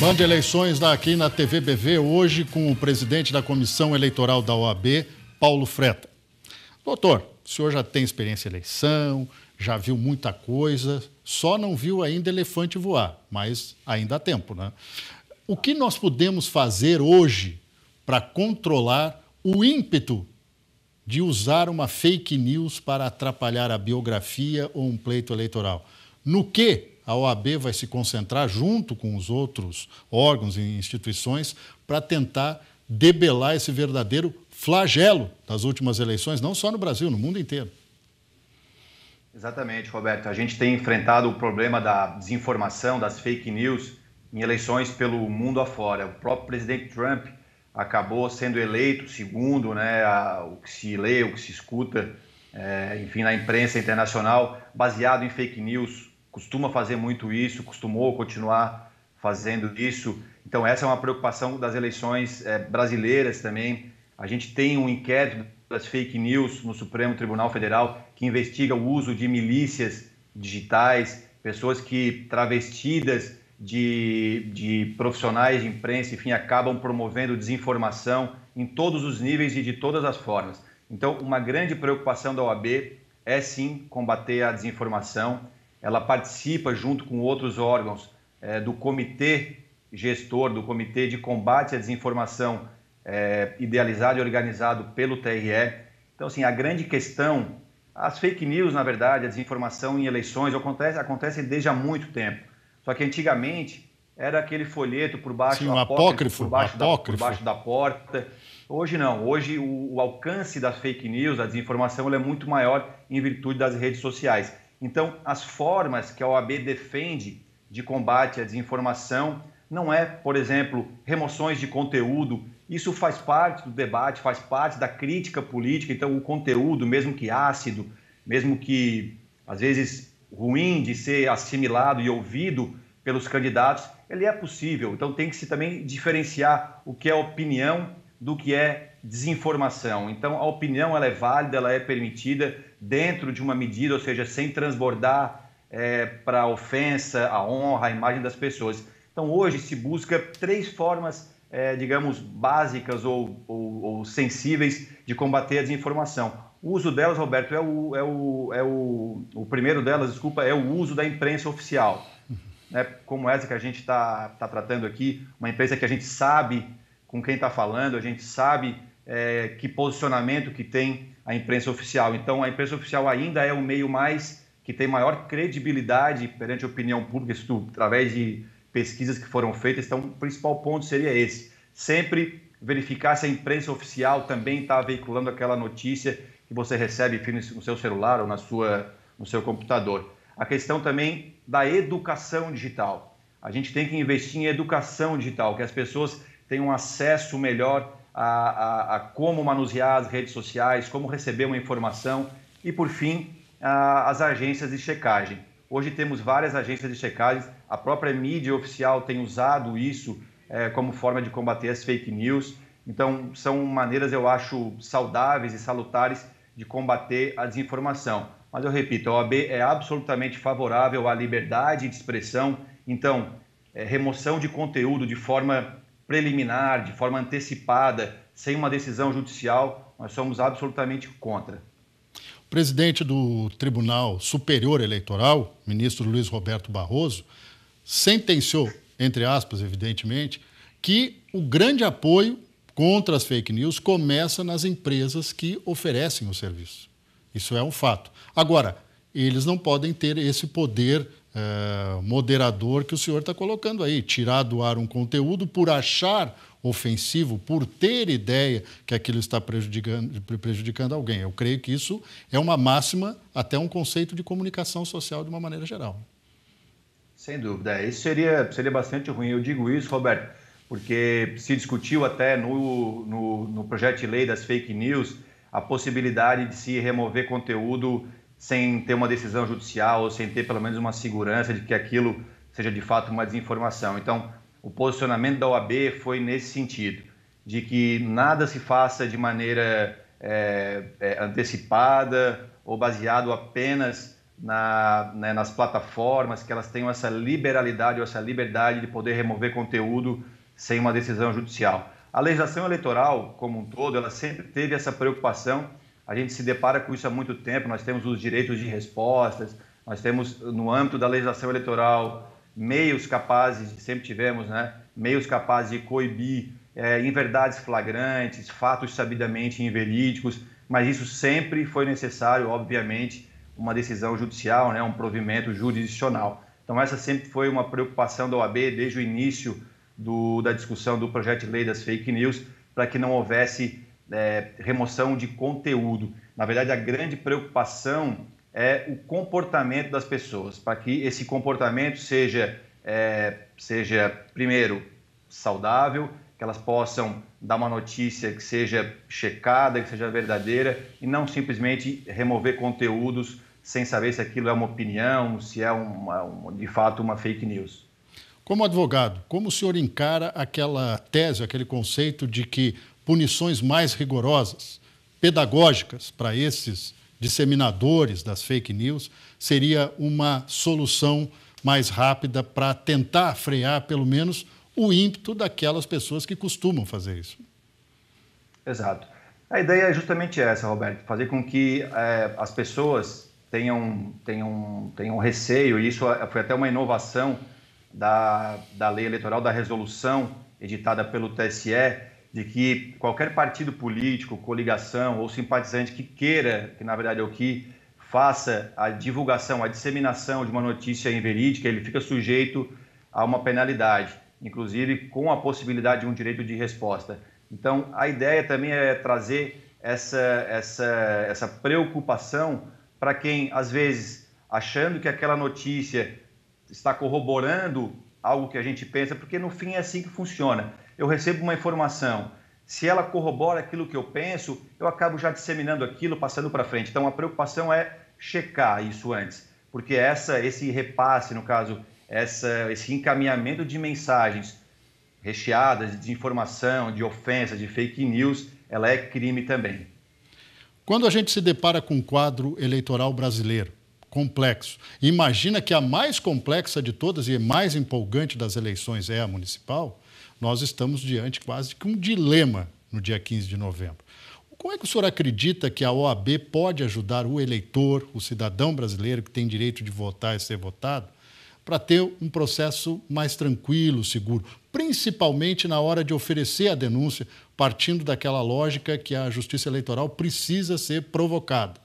Banda Eleições daqui na TVBV hoje com o presidente da Comissão Eleitoral da OAB, Paulo Freta. Doutor, o senhor já tem experiência em eleição, já viu muita coisa, só não viu ainda elefante voar, mas ainda há tempo, né? O que nós podemos fazer hoje para controlar o ímpeto de usar uma fake news para atrapalhar a biografia ou um pleito eleitoral? No que a OAB vai se concentrar junto com os outros órgãos e instituições para tentar debelar esse verdadeiro flagelo das últimas eleições, não só no Brasil, no mundo inteiro. Exatamente, Roberto. A gente tem enfrentado o problema da desinformação, das fake news em eleições pelo mundo afora. O próprio presidente Trump acabou sendo eleito, segundo né, a, o que se lê, o que se escuta, é, enfim, na imprensa internacional, baseado em fake news, costuma fazer muito isso, costumou continuar fazendo isso. Então, essa é uma preocupação das eleições é, brasileiras também. A gente tem um inquérito das fake news no Supremo Tribunal Federal que investiga o uso de milícias digitais, pessoas que travestidas de, de profissionais de imprensa, enfim, acabam promovendo desinformação em todos os níveis e de todas as formas. Então, uma grande preocupação da OAB é sim combater a desinformação ela participa junto com outros órgãos é, do comitê gestor, do comitê de combate à desinformação é, idealizado e organizado pelo TRE. Então, assim, a grande questão, as fake news, na verdade, a desinformação em eleições acontece, acontece desde há muito tempo. Só que antigamente era aquele folheto por baixo, Sim, um apócrifo, apócrifo, por, baixo apócrifo. Da, por baixo da porta. Hoje não. Hoje o, o alcance das fake news, da desinformação, é muito maior em virtude das redes sociais. Então, as formas que a OAB defende de combate à desinformação não é, por exemplo, remoções de conteúdo. Isso faz parte do debate, faz parte da crítica política. Então, o conteúdo, mesmo que ácido, mesmo que às vezes ruim de ser assimilado e ouvido pelos candidatos, ele é possível. Então, tem que se também diferenciar o que é opinião do que é desinformação. Então, a opinião ela é válida, ela é permitida dentro de uma medida, ou seja, sem transbordar é, para a ofensa, a honra, a imagem das pessoas. Então, hoje se busca três formas, é, digamos, básicas ou, ou, ou, sensíveis de combater a desinformação. O uso delas, Roberto, é o, é o, é o, o primeiro delas, desculpa, é o uso da imprensa oficial. Uhum. Né? Como essa que a gente está tá tratando aqui, uma imprensa que a gente sabe com quem está falando, a gente sabe é, que posicionamento que tem a imprensa oficial. Então, a imprensa oficial ainda é o meio mais que tem maior credibilidade perante a opinião pública, isso através de pesquisas que foram feitas. Então, o principal ponto seria esse: sempre verificar se a imprensa oficial também está veiculando aquela notícia que você recebe no seu celular ou na sua, no seu computador. A questão também da educação digital. A gente tem que investir em educação digital, que as pessoas tenham acesso melhor a, a, a como manusear as redes sociais, como receber uma informação e, por fim, a, as agências de checagem. Hoje temos várias agências de checagem, a própria mídia oficial tem usado isso é, como forma de combater as fake news. Então, são maneiras, eu acho, saudáveis e salutares de combater a desinformação. Mas eu repito, a OAB é absolutamente favorável à liberdade de expressão, então, é, remoção de conteúdo de forma preliminar, de forma antecipada, sem uma decisão judicial, nós somos absolutamente contra. O presidente do Tribunal Superior Eleitoral, ministro Luiz Roberto Barroso, sentenciou, entre aspas, evidentemente, que o grande apoio contra as fake news começa nas empresas que oferecem o serviço. Isso é um fato. Agora, eles não podem ter esse poder é, moderador que o senhor está colocando aí. Tirar do ar um conteúdo por achar ofensivo, por ter ideia que aquilo está prejudicando, prejudicando alguém. Eu creio que isso é uma máxima, até um conceito de comunicação social de uma maneira geral. Sem dúvida. Isso seria, seria bastante ruim. Eu digo isso, Roberto, porque se discutiu até no, no, no projeto de lei das fake news a possibilidade de se remover conteúdo sem ter uma decisão judicial ou sem ter pelo menos uma segurança de que aquilo seja de fato uma desinformação. Então, o posicionamento da OAB foi nesse sentido, de que nada se faça de maneira é, é, antecipada ou baseado apenas na, né, nas plataformas, que elas tenham essa liberalidade ou essa liberdade de poder remover conteúdo sem uma decisão judicial. A legislação eleitoral, como um todo, ela sempre teve essa preocupação a gente se depara com isso há muito tempo. Nós temos os direitos de respostas, nós temos no âmbito da legislação eleitoral meios capazes, sempre tivemos, né, meios capazes de coibir é, inverdades flagrantes, fatos sabidamente inverídicos, mas isso sempre foi necessário, obviamente, uma decisão judicial, né, um provimento jurisdicional. Então, essa sempre foi uma preocupação da OAB desde o início do, da discussão do projeto de lei das fake news, para que não houvesse é, remoção de conteúdo. Na verdade, a grande preocupação é o comportamento das pessoas, para que esse comportamento seja, é, seja primeiro, saudável, que elas possam dar uma notícia que seja checada, que seja verdadeira, e não simplesmente remover conteúdos sem saber se aquilo é uma opinião, se é uma, de fato uma fake news. Como advogado, como o senhor encara aquela tese, aquele conceito de que punições mais rigorosas, pedagógicas, para esses disseminadores das fake news, seria uma solução mais rápida para tentar frear, pelo menos, o ímpeto daquelas pessoas que costumam fazer isso. Exato. A ideia é justamente essa, Roberto, fazer com que é, as pessoas tenham, tenham, tenham receio, e isso é, foi até uma inovação da, da lei eleitoral, da resolução editada pelo TSE, de que qualquer partido político, coligação ou simpatizante que queira, que na verdade é o que faça a divulgação, a disseminação de uma notícia inverídica, ele fica sujeito a uma penalidade, inclusive com a possibilidade de um direito de resposta. Então, a ideia também é trazer essa, essa, essa preocupação para quem, às vezes, achando que aquela notícia está corroborando algo que a gente pensa, porque no fim é assim que funciona eu recebo uma informação, se ela corrobora aquilo que eu penso, eu acabo já disseminando aquilo, passando para frente. Então a preocupação é checar isso antes, porque essa, esse repasse, no caso, essa, esse encaminhamento de mensagens recheadas de informação, de ofensa, de fake news, ela é crime também. Quando a gente se depara com um quadro eleitoral brasileiro complexo, imagina que a mais complexa de todas e mais empolgante das eleições é a municipal, nós estamos diante quase que um dilema no dia 15 de novembro. Como é que o senhor acredita que a OAB pode ajudar o eleitor, o cidadão brasileiro que tem direito de votar e ser votado, para ter um processo mais tranquilo, seguro, principalmente na hora de oferecer a denúncia, partindo daquela lógica que a justiça eleitoral precisa ser provocada?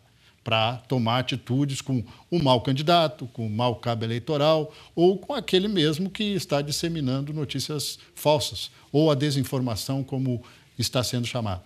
para tomar atitudes com o mau candidato, com o mau cabo eleitoral ou com aquele mesmo que está disseminando notícias falsas ou a desinformação, como está sendo chamado.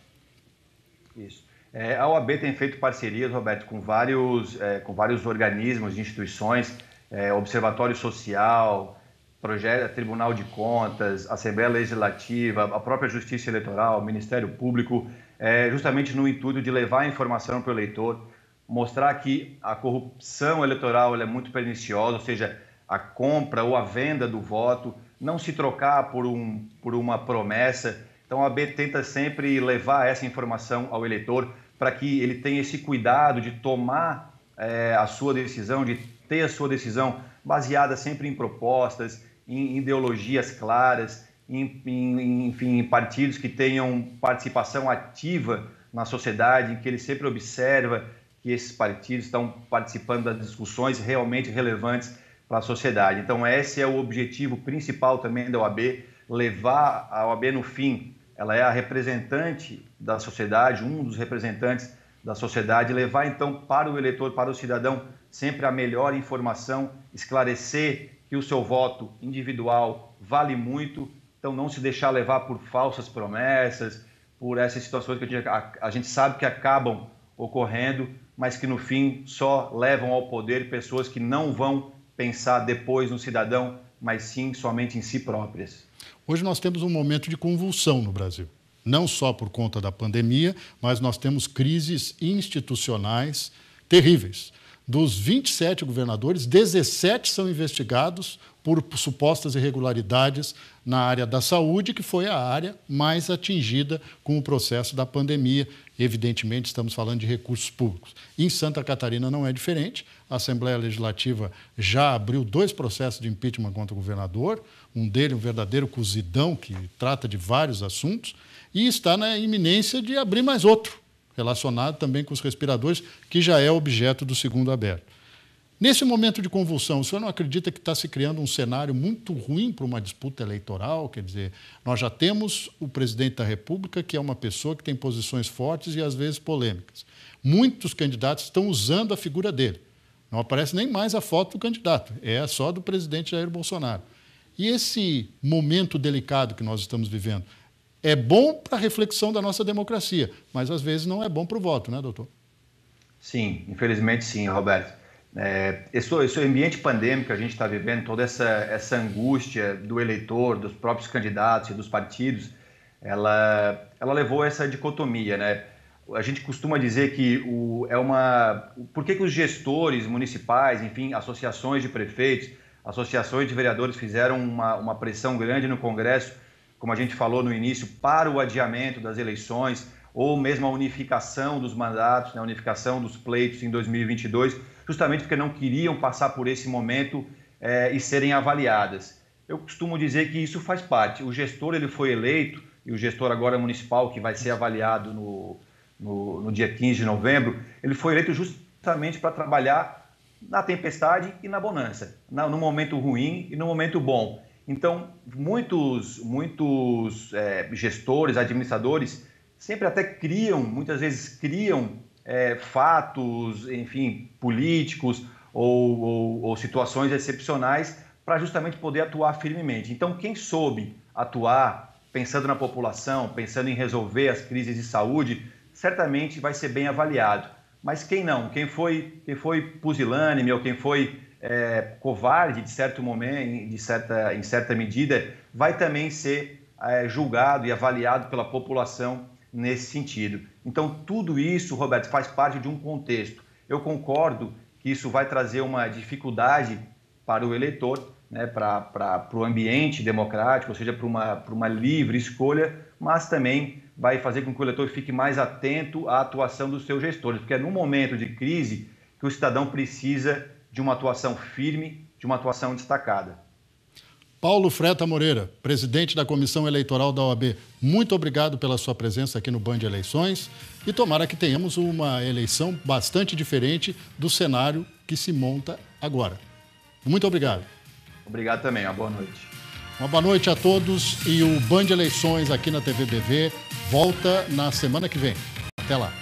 Isso. É, a OAB tem feito parcerias, Roberto, com vários, é, com vários organismos, instituições, é, Observatório Social, projeto, Tribunal de Contas, Assembleia Legislativa, a própria Justiça Eleitoral, Ministério Público, é, justamente no intuito de levar a informação para o eleitor, mostrar que a corrupção eleitoral é muito perniciosa, ou seja, a compra ou a venda do voto, não se trocar por, um, por uma promessa. Então a AB tenta sempre levar essa informação ao eleitor para que ele tenha esse cuidado de tomar é, a sua decisão, de ter a sua decisão baseada sempre em propostas, em ideologias claras, em, em, enfim, em partidos que tenham participação ativa na sociedade, em que ele sempre observa que esses partidos estão participando das discussões realmente relevantes para a sociedade. Então, esse é o objetivo principal também da OAB, levar a OAB no fim. Ela é a representante da sociedade, um dos representantes da sociedade, levar então para o eleitor, para o cidadão, sempre a melhor informação, esclarecer que o seu voto individual vale muito, então não se deixar levar por falsas promessas, por essas situações que a gente, a, a gente sabe que acabam ocorrendo, mas que no fim só levam ao poder pessoas que não vão pensar depois no cidadão, mas sim somente em si próprias. Hoje nós temos um momento de convulsão no Brasil não só por conta da pandemia, mas nós temos crises institucionais terríveis. Dos 27 governadores, 17 são investigados por supostas irregularidades na área da saúde, que foi a área mais atingida com o processo da pandemia, Evidentemente, estamos falando de recursos públicos. Em Santa Catarina não é diferente. A Assembleia Legislativa já abriu dois processos de impeachment contra o governador, um dele um verdadeiro cozidão que trata de vários assuntos, e está na iminência de abrir mais outro, relacionado também com os respiradores, que já é objeto do segundo aberto. Nesse momento de convulsão, o senhor não acredita que está se criando um cenário muito ruim para uma disputa eleitoral? Quer dizer, nós já temos o presidente da República, que é uma pessoa que tem posições fortes e às vezes polêmicas. Muitos candidatos estão usando a figura dele. Não aparece nem mais a foto do candidato, é só do presidente Jair Bolsonaro. E esse momento delicado que nós estamos vivendo é bom para a reflexão da nossa democracia, mas às vezes não é bom para o voto, né, doutor? Sim, infelizmente sim, Roberto. É, esse, esse ambiente pandêmico que a gente está vivendo, toda essa, essa angústia do eleitor, dos próprios candidatos e dos partidos, ela, ela levou a essa dicotomia, né? A gente costuma dizer que o, é uma... Por que, que os gestores municipais, enfim, associações de prefeitos, associações de vereadores fizeram uma, uma pressão grande no Congresso, como a gente falou no início, para o adiamento das eleições, ou mesmo a unificação dos mandatos, né, a unificação dos pleitos em 2022, justamente porque não queriam passar por esse momento é, e serem avaliadas. Eu costumo dizer que isso faz parte. O gestor ele foi eleito, e o gestor agora municipal, que vai ser avaliado no, no, no dia 15 de novembro, ele foi eleito justamente para trabalhar na tempestade e na bonança, na, no momento ruim e no momento bom. Então, muitos, muitos é, gestores, administradores, sempre até criam, muitas vezes criam é, fatos, enfim, políticos ou, ou, ou situações excepcionais para justamente poder atuar firmemente. Então, quem soube atuar pensando na população, pensando em resolver as crises de saúde, certamente vai ser bem avaliado. Mas quem não, quem foi, quem foi pusilânime ou quem foi é, covarde de certo momento, de certa, em certa medida, vai também ser é, julgado e avaliado pela população nesse sentido. Então, tudo isso, Roberto, faz parte de um contexto. Eu concordo que isso vai trazer uma dificuldade para o eleitor, né, para o ambiente democrático, ou seja, para uma, uma livre escolha, mas também vai fazer com que o eleitor fique mais atento à atuação dos seus gestores, porque é num momento de crise que o cidadão precisa de uma atuação firme, de uma atuação destacada. Paulo Freta Moreira, presidente da Comissão Eleitoral da OAB, muito obrigado pela sua presença aqui no Band Eleições e tomara que tenhamos uma eleição bastante diferente do cenário que se monta agora. Muito obrigado. Obrigado também, uma boa noite. Uma boa noite a todos e o Band Eleições aqui na TVBV volta na semana que vem. Até lá.